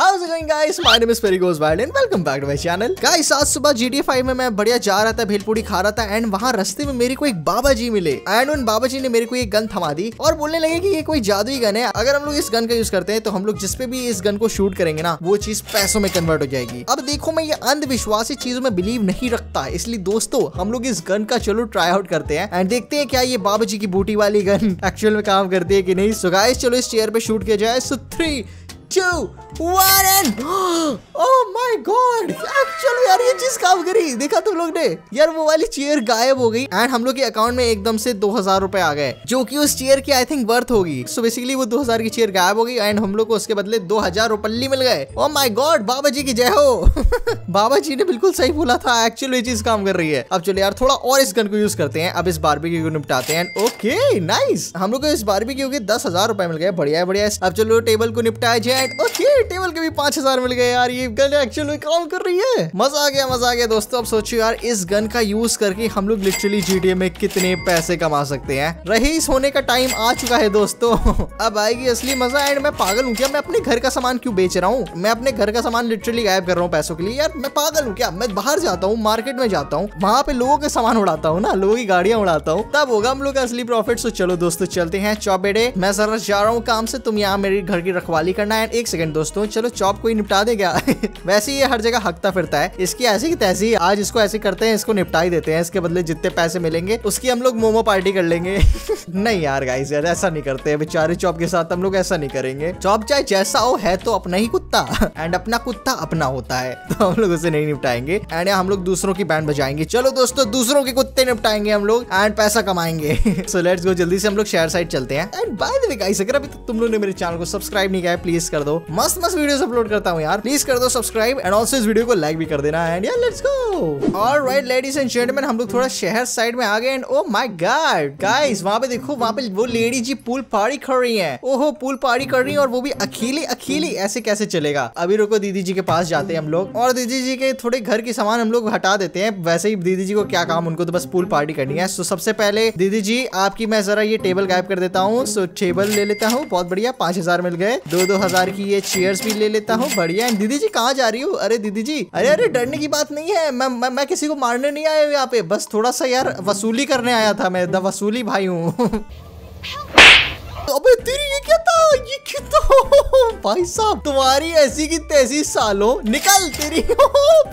How's it going guys? My name is Perigos Wild and welcome back to my channel. Guys, आज सुबह GTA 5 में मैं बढ़िया जा रहा था भेलपूड़ी खा रहा था एंड वहाँ रास्ते में मेरे को एक बाबा जी मिले एंड उन बाबा जी ने मेरे को एक गन थमा दी और बोलने लगे कि ये कोई जादुई गन है अगर हम लोग इस गन का यूज करते हैं तो हम लोग जिस पे भी इस गन को शूट करेंगे ना वो चीज पैसों में कन्वर्ट हो जाएगी अब देखो मैं ये अंधविश्वासी चीजों में बिलीव नहीं रखता इसलिए दोस्तों हम लोग इस गन का चलो ट्राई आउट करते हैं एंड देखते हैं क्या ये बाबा जी की बूटी वाली गन एक्चुअल में काम करती है की नहीं सो गाइस चलो इस चेयर पे शूट किया जाए so three two, one and oh my god! Actually यार ये चीज काम करी देखा तुम लोग ने यार वो वाली चेयर गायब हो गई एंड हम लोग के अकाउंट में एकदम से दो हजार रूपए आ गए जो कि उस चेयर की आई थिंक वर्थ होगी सो बेसिकली वो दो हजार की चेयर गायब हो गई एंड हम लोग को उसके बदले दो हजार रुपल्ली मिल गए ओ oh माई गॉड बाबा जी की जय हो बाबा जी ने बिल्कुल सही बोला था एक्चुअल ये चीज काम कर रही है अब चलो यार थोड़ा और इस गन को यूज करते हैं अब इस बारबेक्यू को निपटाते हैं ओके नाइस हम लोग को इस बारबेक्यू के दस हजार रुपए मिल गए बढ़िया बढ़िया अब चलो टेबल को निपटाया जाए चैट ओके टेबल के भी पांच हजार मिल गए यार ये गन एक्चुअल में काम कर रही है मजा आ गया मजा आ गया दोस्तों अब सोचो यार इस गन का यूज करके हम लोग लिटरली जीटीए में कितने पैसे कमा सकते हैं इस होने का टाइम आ चुका है दोस्तों अब आएगी असली मजा एंड मैं पागल हूँ क्या मैं अपने घर का सामान क्यों बेच रहा हूँ मैं अपने घर का सामान लिटरली गायब कर रहा हूँ पैसों के लिए यार मैं पागल हूँ क्या मैं बाहर जाता हूँ मार्केट में जाता हूँ वहाँ पे लोगों के सामान उड़ाता हूँ ना लोगों की गाड़ियाँ उड़ाता हूँ तब होगा हम लोग का असली प्रॉफिट तो चलो दोस्तों चलते हैं चौबेड़े मैं जरा जा रहा हूँ काम से तुम यहाँ मेरे घर की रखवाली करना है एंड एक सेकंड दोस्तों चलो चॉप कोई निपटा दे क्या वैसे ये हर जगह हकता फिरता है इसकी ऐसी की तैसी आज इसको ऐसे करते हैं इसको निपटा ही देते हैं इसके बदले जितने पैसे मिलेंगे उसकी हम लोग मोमो पार्टी कर लेंगे नहीं यार गाइस यार ऐसा नहीं करते बेचारे चॉप के साथ हम लोग ऐसा नहीं करेंगे चॉप चाहे जैसा हो है तो अपना ही कुछ कुत्ता एंड अपना कुत्ता अपना होता है तो हम लोग उसे नहीं निपटाएंगे एंड हम लोग दूसरों की बैंड बजाएंगे चलो दोस्तों दूसरों के कुत्ते निपटाएंगे हम लोग एंड पैसा कमाएंगे सो लेट्स गो जल्दी से हम लोग शहर साइड चलते हैं and by the way guys अगर अभी तक तुम लोगों ने मेरे चैनल को सब्सक्राइब नहीं किया है प्लीज कर दो मस्त मस्त वीडियोस अपलोड करता हूं यार प्लीज कर दो सब्सक्राइब एंड ऑल्सो इस वीडियो को लाइक भी कर देना एंड यार let's go alright ladies and gentleman हम लोग थोड़ा शहर साइड में आ गए and oh my god guys वहां पे देखो वहां पे वो लेडी जी पूल पार्टी कर रही है ओहो पूल पार्टी कर रही है और वो भी अकेली अकेली ऐसे कैसे चल चलेगा अभी रुको दीदी जी के पास जाते हैं हम लोग और दीदी जी के थोड़े घर के सामान हम लोग हटा देते हैं वैसे ही दीदी जी को क्या काम उनको तो बस पूल पार्टी करनी है सो सबसे पहले दीदी जी आपकी मैं जरा ये टेबल गायब कर देता हूँ सो टेबल ले लेता हूँ बहुत बढ़िया पांच हजार मिल गए दो दो हजार की ये चेयर भी ले लेता हूँ बढ़िया दीदी जी कहाँ जा रही हूँ अरे दीदी जी अरे अरे डरने की बात नहीं है मैं मैं, मैं किसी को मारने नहीं आया यहाँ पे बस थोड़ा सा यार वसूली करने आया था मैं द वसूली भाई हूँ अबे तेरी ये क्या ये कितना भाई साहब तुम्हारी ऐसी की तैसी सालों निकल तेरी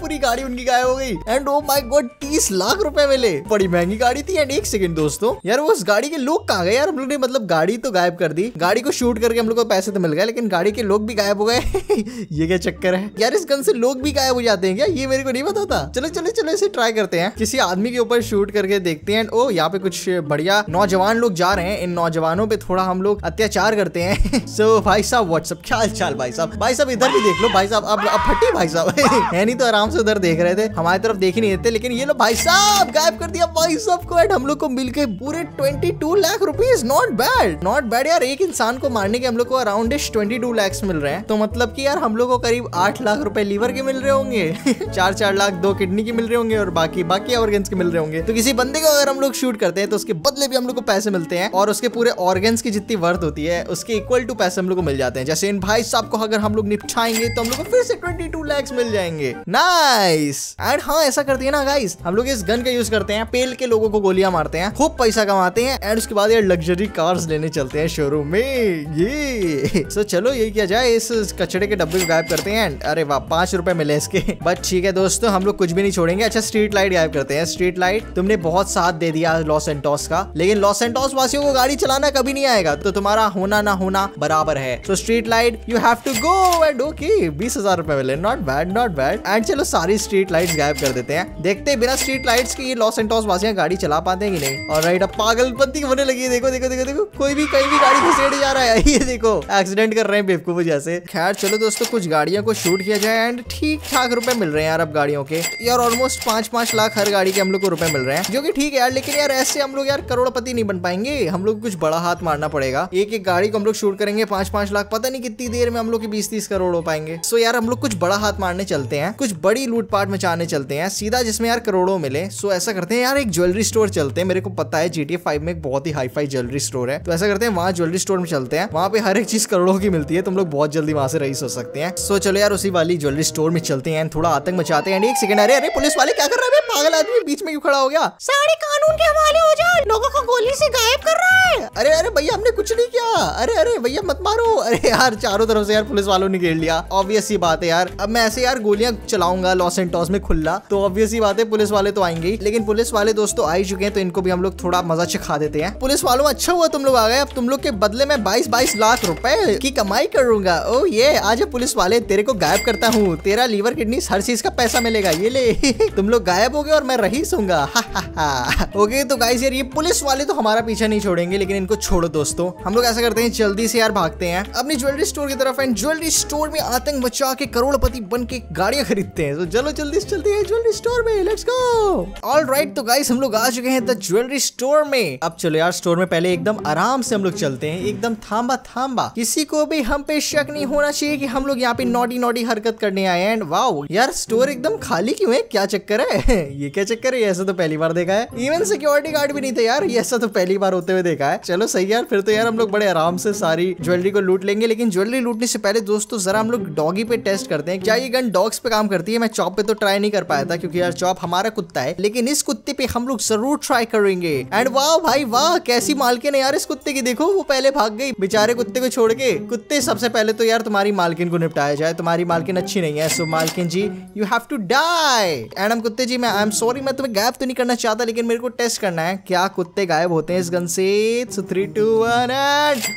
पूरी गाड़ी उनकी गायब हो गई एंड ओ माय गॉड तीस लाख रुपए मिले बड़ी महंगी गाड़ी थी एंड एक सेकंड दोस्तों यार वो उस गाड़ी के लोग कहा गए यार हम लोग ने मतलब गाड़ी तो गायब कर दी गाड़ी को शूट करके हम लोग को पैसे तो मिल गए लेकिन गाड़ी के लोग भी गायब हो गए ये क्या चक्कर है यार इस गन से लोग भी गायब हो जाते हैं क्या ये मेरे को नहीं पता था चलो चलो चलो इसे ट्राई करते हैं किसी आदमी के ऊपर शूट करके देखते हैं ओ oh, यहाँ पे कुछ बढ़िया नौजवान लोग जा रहे हैं इन नौजवानों पे थोड़ा हम लोग अत्याचार करते हैं सो so, भाई साहब व्हाट्सअप क्या हाल भाई साहब भाई साहब इधर भी देख लो भाई साहब अब अब फटी भाई साहब है नहीं तो आराम से उधर देख रहे थे हमारी तरफ देख ही नहीं देते लेकिन ये लोग भाई साहब गायब कर दिया भाई साहब को एंड हम लोग को मिल पूरे twenty two lakh rupees not bad not bad यार एक इंसान को मारने के हम लोग को अराउंड ट्वेंटी टू लैक्स मिल रहे हैं तो मतलब की यार हम लोग को करीब आठ लाख रूपए लीवर के मिल रहे होंगे चार चार लाख दो किडनी के मिल रहे होंगे और बाकी बाकी ऑर्गेन्स के मिल रहे होंगे तो किसी बंदे को अगर हम लोग शूट करते हैं तो उसके बदले भी हम लोग को पैसे मिलते हैं और उसके पूरे ऑर्गेन्स की जितनी वर्थ होती है उसके इक्वल इक्वल टू पैसे हम लोग को मिल जाते हैं जैसे इन भाई साहब को अगर हम लोग निपटाएंगे तो हम लोग को फिर से ट्वेंटी टू लैक्स मिल जाएंगे नाइस एंड हाँ ऐसा करती है ना गाइस हम लोग इस गन का यूज करते हैं पेल के लोगों को गोलियां मारते हैं खूब पैसा कमाते हैं एंड उसके बाद यार लग्जरी कार्स लेने चलते हैं शोरूम में ये सो चलो ये किया जाए इस कचड़े के डब्बे को गायब करते हैं एंड अरे वाह पांच रुपए मिले इसके बट ठीक है दोस्तों हम लोग कुछ भी नहीं छोड़ेंगे अच्छा स्ट्रीट लाइट गायब करते हैं स्ट्रीट लाइट तुमने बहुत साथ दे दिया लॉस एंटॉस का लेकिन लॉस एंटॉस वासियों को गाड़ी चलाना कभी नहीं आएगा तो तुम्हारा होना ना होना बराबर है so street light you have to go and okay बीस हजार रुपए मिले not bad not bad and चलो सारी स्ट्रीट लाइट गायब कर देते हैं देखते हैं बिना स्ट्रीट लाइट की लॉस एंड टॉस वासियां गाड़ी चला पाते हैं कि नहीं और राइट अब पागलपंती होने लगी देखो देखो देखो देखो कोई भी कहीं भी गाड़ी घुसेड़े जा रहा है ये देखो एक्सीडेंट कर रहे हैं बेवकूफ जैसे खैर चलो दोस्तों कुछ गाड़ियों को शूट किया जाए एंड ठीक ठाक रुपए मिल रहे हैं यार अब गाड़ियों के यार ऑलमोस्ट पांच पांच लाख हर गाड़ी के हम लोग को रुपए मिल रहे हैं जो कि ठीक है यार लेकिन यार ऐसे हम लोग यार करोड़पति नहीं बन पाएंगे हम लोग कुछ बड़ा हाथ मारना पड़ेगा एक एक गाड़ी को हम लोग शूट जरूर करेंगे पांच पांच लाख पता नहीं कितनी देर में हम लोग बीस तीस करोड़ हो पाएंगे सो यार हम लोग कुछ बड़ा हाथ मारने चलते हैं कुछ बड़ी लूटपाट मचाने चलते हैं सीधा जिसमें यार करोड़ों मिले सो ऐसा करते हैं यार एक ज्वेलरी स्टोर चलते हैं मेरे को पता है जीटीए फाइव में एक बहुत ही हाईफाई ज्वेलरी स्टोर है तो ऐसा करते हैं वहाँ ज्वेलरी स्टोर में चलते हैं वहाँ पे हर एक चीज करोड़ों की मिलती है तुम लोग बहुत जल्दी वहां से रईस हो सकते हैं सो चलो यार उसी वाली ज्वेलरी स्टोर में चलते हैं थोड़ा आतंक मचाते हैं एक सेकंड अरे अरे पुलिस वाले क्या कर रहे हैं पागल आदमी बीच में क्यों खड़ा हो गया सारे कानून के हवाले हो जाए लोगों को गोली से गायब कर रहा है अरे अरे भैया हमने कुछ नहीं किया अरे अरे भैया मत मारो अरे यार चारों तरफ से यार पुलिस वालों ने घेर लिया ऑब्वियस ही बात है यार अब मैं ऐसे यार गोलियां चलाऊंगा लॉस एंड टॉस में खुला तो ऑब्वियस ही बात है पुलिस वाले तो आएंगे ही लेकिन पुलिस वाले दोस्तों आ ही चुके हैं तो इनको भी हम लोग थोड़ा मजा चखा देते हैं पुलिस वालों अच्छा हुआ तुम लोग आ गए अब तुम लोग के बदले में बाईस बाईस लाख रुपए की कमाई करूंगा ओ ये आज पुलिस वाले तेरे को गायब करता हूँ तेरा लीवर किडनी हर चीज का पैसा मिलेगा ये ले तुम लोग गायब हो गए और मैं रही सूंगा ओके तो गाइस यार ये पुलिस वाले तो हमारा पीछा नहीं छोड़ेंगे लेकिन इनको छोड़ो दोस्तों हम लोग ऐसा करते हैं जल्दी से यार भागते हैं अपनी ज्वेलरी स्टोर की तरफ एंड ज्वेलरी स्टोर में आतंक मचा के करोड़पति बन के गाड़ियां खरीदते हैं तो चलो जल्दी से चलते हैं ज्वेलरी स्टोर में लेट्स गो ऑल राइट तो गाइस हम लोग आ चुके हैं द ज्वेलरी स्टोर में अब चलो यार स्टोर में पहले एकदम आराम से हम लोग चलते हैं एकदम थाम्बा थाम्बा किसी को भी हम पे शक नहीं होना चाहिए कि हम लोग यहाँ पे नोटी नोटी हरकत करने आए एंड वाओ यार स्टोर एकदम खाली क्यों है क्या चक्कर है ये क्या चक्कर है ऐसा तो पहली बार देखा है इवन सिक्योरिटी गार्ड भी नहीं थे यार ऐसा तो पहली बार होते हुए देखा है चलो सही यार फिर तो यार हम लोग बड़े आराम से सारे सारी ज्वेलरी को लूट लेंगे लेकिन ज्वेलरी लूटने से पहले दोस्तों जरा हम लोग डॉगी पे टेस्ट करते हैं क्या ये गन डॉग्स पे काम करती है मैं चॉप पे तो ट्राई नहीं कर पाया था क्योंकि यार चॉप हमारा कुत्ता है लेकिन इस कुत्ते पे हम लोग जरूर ट्राई करेंगे एंड वाह भाई वाह कैसी मालकिन है यार इस कुत्ते की देखो वो पहले भाग गई बेचारे कुत्ते को छोड़ के कुत्ते सबसे पहले तो यार तुम्हारी मालकिन को निपटाया जाए तुम्हारी मालकिन अच्छी नहीं है सो मालकिन ji you have to die एडम कुत्ते जी मैं आई एम सॉरी मैं तुम्हें गायब तो नहीं करना चाहता लेकिन मेरे को टेस्ट करना है क्या कुत्ते गायब होते हैं इस गन से थ्री टू वन एंड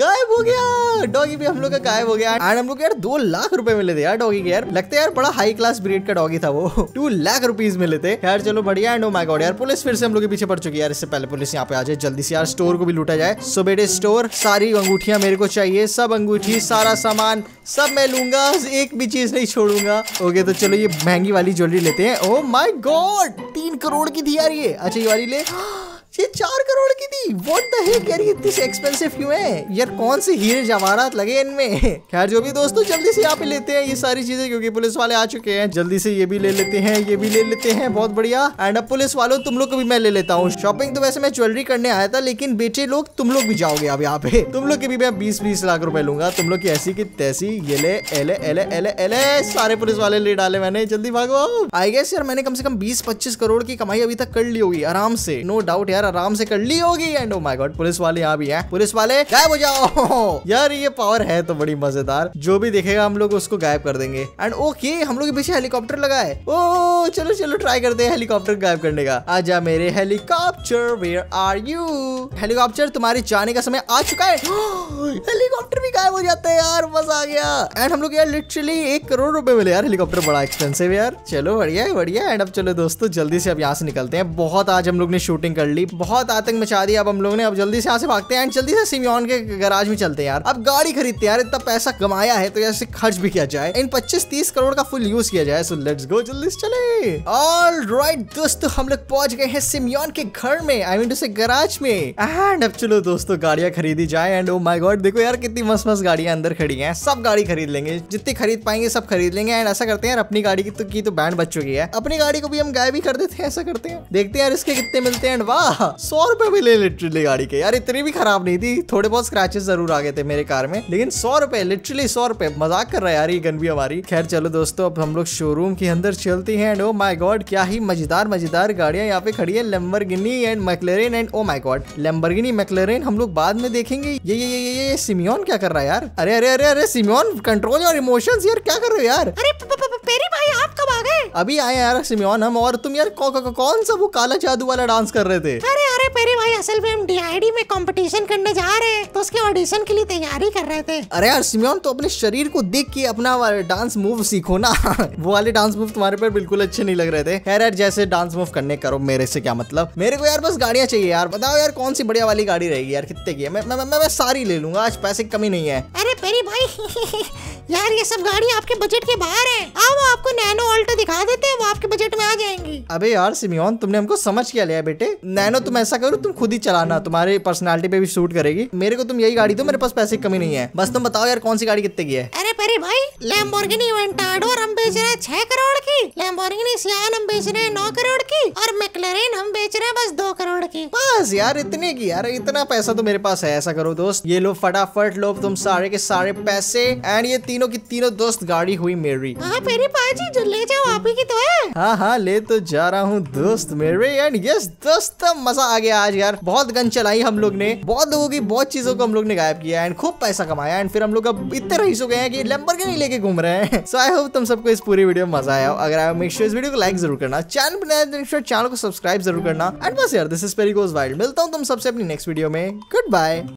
गायब हो गया डॉगी भी हम लोग का गायब हो गया एंड हम लोग यार दो लाख रुपए मिले थे यार डॉगी के यार लगते यार बड़ा हाई क्लास ब्रीड का डॉगी था वो टू लाख रुपीज मिले थे यार चलो बढ़िया एंड ओ माय गॉड यार पुलिस फिर से हम लोग के पीछे पड़ चुकी है यार इससे पहले पुलिस यहाँ पे आ जाए जल्दी से यार स्टोर को भी लूटा जाए सो बेटे स्टोर सारी अंगूठिया मेरे को चाहिए सब अंगूठी सारा सामान सब मैं लूंगा एक भी चीज नहीं छोड़ूंगा ओके तो चलो ये महंगी वाली ज्वेलरी लेते हैं ओ माई गॉड तीन करोड़ की थी यार ये अच्छा ये वाली ले ये चार करोड़ की थी व्हाट द हेक यार ये इतनी एक्सपेंसिव क्यों है यार कौन से हीरे जवाहरात लगे इनमें खैर जो भी दोस्तों जल्दी से यहाँ पे लेते हैं ये सारी चीजें क्योंकि पुलिस वाले आ चुके हैं जल्दी से ये भी ले लेते हैं ये भी ले लेते हैं बहुत बढ़िया एंड अब पुलिस वालों तुम लोग को भी मैं ले लेता हूँ शॉपिंग तो वैसे मैं ज्वेलरी करने आया था लेकिन बेटे लोग तुम लोग भी जाओगे अब यहाँ पे तुम लोग के भी मैं बीस बीस लाख रूपए लूंगा तुम लोग की ऐसी की तैसी ये ले एले एले एले एले सारे पुलिस वाले ले डाले मैंने जल्दी भागो आई गेस यार मैंने कम से कम बीस पच्चीस करोड़ की कमाई अभी तक कर ली होगी आराम से नो डाउट यार यार आराम से कर ली होगी and oh my god police वाले यहाँ भी है पुलिस वाले गायब हो जाओ यार ये पावर है तो बड़ी मजेदार जो भी देखेगा हम लोग उसको गायब कर देंगे एंड ओके हम लोग के पीछे हेलीकॉप्टर लगा है ओ चलो चलो ट्राई करते हैं हेलीकॉप्टर गायब करने का आजा मेरे helicopter where are you helicopter तुम्हारे जाने का समय आ चुका है हेलीकॉप्टर भी गायब हो जाता है यार मजा आ गया एंड हम लोग यार लिटरली एक करोड़ रुपए मिले यार हेलीकॉप्टर बड़ा एक्सपेंसिव यार चलो बढ़िया है बढ़िया एंड अब चलो दोस्तों जल्दी से अब यहाँ से निकलते हैं बहुत आज हम लोग ने शूटिंग कर ली बहुत आतंक मचा दिया अब हम लोग ने अब जल्दी से यहाँ से भागते हैं एंड जल्दी से सिमियन के गराज में चलते हैं यार अब गाड़ी खरीदते यार इतना पैसा कमाया है तो यार खर्च भी किया जाए इन पच्चीस तीस करोड़ का फुल यूज किया जाए सो लेट्स गो जल्दी से चले ऑल राइट दोस्तों हम लोग पहुंच गए हैं सिमियन के घर में I mean to say garage में एंड अब चलो दोस्तों गाड़ियां खरीदी जाए एंड ओ माई गॉड देखो यार कितनी मस्त मस्त गाड़ियां अंदर खड़ी हैं सब गाड़ी खरीद लेंगे जितनी खरीद पाएंगे सब खरीद लेंगे एंड ऐसा करते हैं अपनी गाड़ी की तो की तो बैंड बच चुकी है अपनी गाड़ी को भी हम गाय भी कर देते हैं ऐसा करते हैं देखते हैं यार इसके कितने मिलते हैं एंड वाह सौ रुपए भी ले लिटरली गाड़ी के यार इतनी भी खराब नहीं थी थोड़े बहुत स्क्रैचेस जरूर आ गए थे मेरे कार में लेकिन सौ रुपए लिटरली सौ रुपए मजाक कर रहा है यार ये गन भी हमारी खैर चलो दोस्तों अब हम लोग शोरूम के अंदर चलती है एंड ओ माई गॉड क्या ही मजेदार मजेदार गाड़िया यहाँ पे खड़ी है Lamborghini and McLaren and oh my god Lamborghini McLaren हम लोग बाद में देखेंगे ये ये ये ये, सिमियोन क्या कर रहा है यार अरे अरे अरे अरे सिमियोन कंट्रोल और इमोशंस यार क्या कर रहे हो यार अरे पेरी भाई आप कब आ आ गए अभी आए यार सिमियन हम और तुम यार कौन सा वो काला जादू वाला डांस कर रहे थे अरे अरे पेरी भाई असल में हम डीआईडी में कंपटीशन करने जा रहे हैं तो उसके ऑडिशन के लिए तैयारी कर रहे थे अरे यार सिमियन तो अपने शरीर को देख के अपना डांस मूव सीखो ना वो वाले डांस मूव तुम्हारे पे बिल्कुल अच्छे नहीं लग रहे थे यार यार जैसे डांस मूव करने करो मेरे से क्या मतलब मेरे को यार बस गाड़ियाँ चाहिए यार बताओ यार कौन सी बढ़िया वाली गाड़ी रहेगी यार कितने की है मैं सारी ले लूंगा आज पैसे कमी नहीं है अरे पेरी भाई यार ये सब गाड़ी आपके बजट के बाहर है आओ आपको नैनो ऑल्टो दिखा देते हैं वो आपके बजट में आ जाएंगी अबे यार सिमियोन तुमने हमको समझ क्या लिया बेटे नैनो तुम ऐसा करो तुम खुद ही चलाना तुम्हारे पर्सनालिटी पे भी सूट करेगी मेरे को तुम यही गाड़ी दो मेरे पास पैसे कमी नहीं है बस तुम बताओ यार कौन सी गाड़ी कितने की है अरे परे भाई लैम्बोर्गिनी वेंटाडो हम बेच रहे हैं छह करोड़ की लैम्बोर्गिनी सियान हम बेच रहे हैं नौ करोड़ की और मैकलरेन हम बेच रहे हैं बस प्लीज यार इतने की यार इतना पैसा तो मेरे पास है ऐसा करो दोस्त ये लो फटाफट लो तुम सारे के सारे पैसे एंड ये तीनों की तीनों दोस्त गाड़ी हुई मेरी हाँ पाजी जो ले जाओ आप ही की तो है हाँ हाँ ले तो जा रहा हूँ दोस्त मेरे एंड यस दोस्त मजा आ गया आज यार बहुत गन चलाई हम लोग ने बहुत लोगों की बहुत चीजों को हम लोग ने गायब किया एंड खूब पैसा कमाया एंड फिर हम लोग अब इतने रईस हो गए हैं कि लंबर के नहीं लेके घूम रहे हैं सो आई होप तुम सबको इस पूरी वीडियो में मजा आया हो अगर आया मेक इस वीडियो को लाइक जरूर करना चैनल बनाया चैनल को सब्सक्राइब जरूर करना एंड बस यार this is very goes wild मिलता हूँ तुम सबसे अपनी नेक्स्ट वीडियो में गुड बाय